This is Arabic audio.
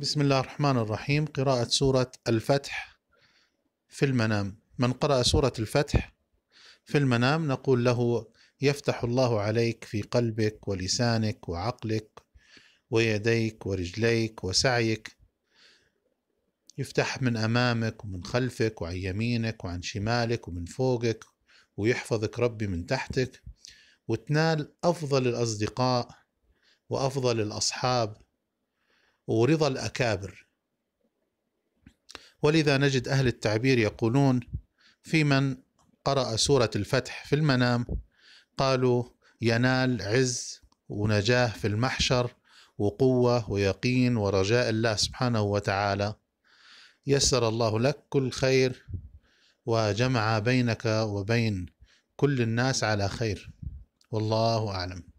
بسم الله الرحمن الرحيم قراءة سورة الفتح في المنام من قرأ سورة الفتح في المنام نقول له يفتح الله عليك في قلبك ولسانك وعقلك ويديك ورجليك وسعيك يفتح من أمامك ومن خلفك وعن يمينك وعن شمالك ومن فوقك ويحفظك ربي من تحتك وتنال أفضل الأصدقاء وأفضل الأصحاب ورضا الأكابر ولذا نجد أهل التعبير يقولون في من قرأ سورة الفتح في المنام قالوا ينال عز ونجاه في المحشر وقوة ويقين ورجاء الله سبحانه وتعالى يسر الله لك كل خير وجمع بينك وبين كل الناس على خير والله أعلم